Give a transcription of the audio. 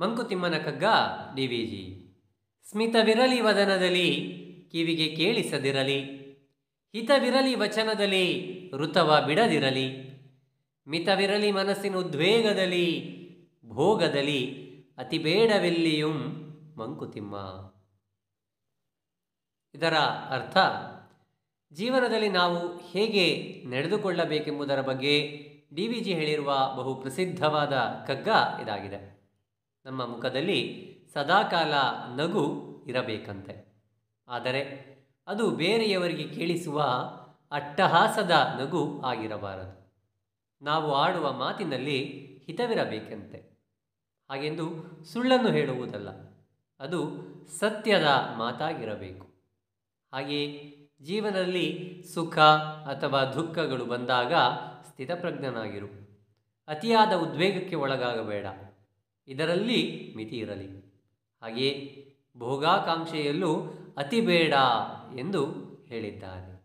ಮಂಕುತಿಮ್ಮನ ಕಗ್ಗ D G ಸ್ಮಿತವಿರಲಿ ವದನದಲ್ಲಿ ಕಿವಿಗೆ ಕೇಳಿಸದಿರಲಿ ಹಿತವಿರಲಿ ವಚನದಲ್ಲಿ ಋತವ ಬಿಡದಿರಲಿ ಮಿತವಿರಲಿ ಮನಸ್ಸಿನ ಉದ್ವೇಗದಲ್ಲಿ ಭೋಗದಲ್ಲಿ ಅತಿ ಬೇಡವಿಲ್ಲಿಯುಂ ಮಂಕುತಿಮ್ಮ ಇದರ ಅರ್ಥ ಜೀವನದಲ್ಲಿ ನಾವು ಹೇಗೆ ನಡೆದುಕೊಳ್ಳಬೇಕೆಂಬುದರ ಬಗ್ಗೆ ಡಿ ವಿ ಜಿ ಹೇಳಿರುವ ಬಹುಪ್ರಸಿದ್ಧವಾದ ಕಗ್ಗ ಇದಾಗಿದೆ ನಮ್ಮ ಮುಖದಲ್ಲಿ ಸದಾಕಾಲ ನಗು ಇರಬೇಕಂತೆ ಆದರೆ ಅದು ಬೇರೆಯವರಿಗೆ ಕೇಳಿಸುವ ಅಟ್ಟಹಾಸದ ನಗು ಆಗಿರಬಾರದು ನಾವು ಆಡುವ ಮಾತಿನಲ್ಲಿ ಹಿತವಿರಬೇಕಂತೆ ಹಾಗೆಂದು ಸುಳ್ಳನ್ನು ಹೇಳುವುದಲ್ಲ ಅದು ಸತ್ಯದ ಮಾತಾಗಿರಬೇಕು ಹಾಗೆಯೇ ಜೀವನದಲ್ಲಿ ಸುಖ ಅಥವಾ ದುಃಖಗಳು ಬಂದಾಗ ಸ್ಥಿತಪ್ರಜ್ಞನಾಗಿರು ಅತಿಯಾದ ಉದ್ವೇಗಕ್ಕೆ ಒಳಗಾಗಬೇಡ ಇದರಲ್ಲಿ ಮಿತಿ ಇರಲಿ ಹಾಗೆಯೇ ಭೋಗಾಕಾಂಕ್ಷೆಯಲ್ಲೂ ಅತಿ ಬೇಡ ಎಂದು ಹೇಳಿದ್ದಾರೆ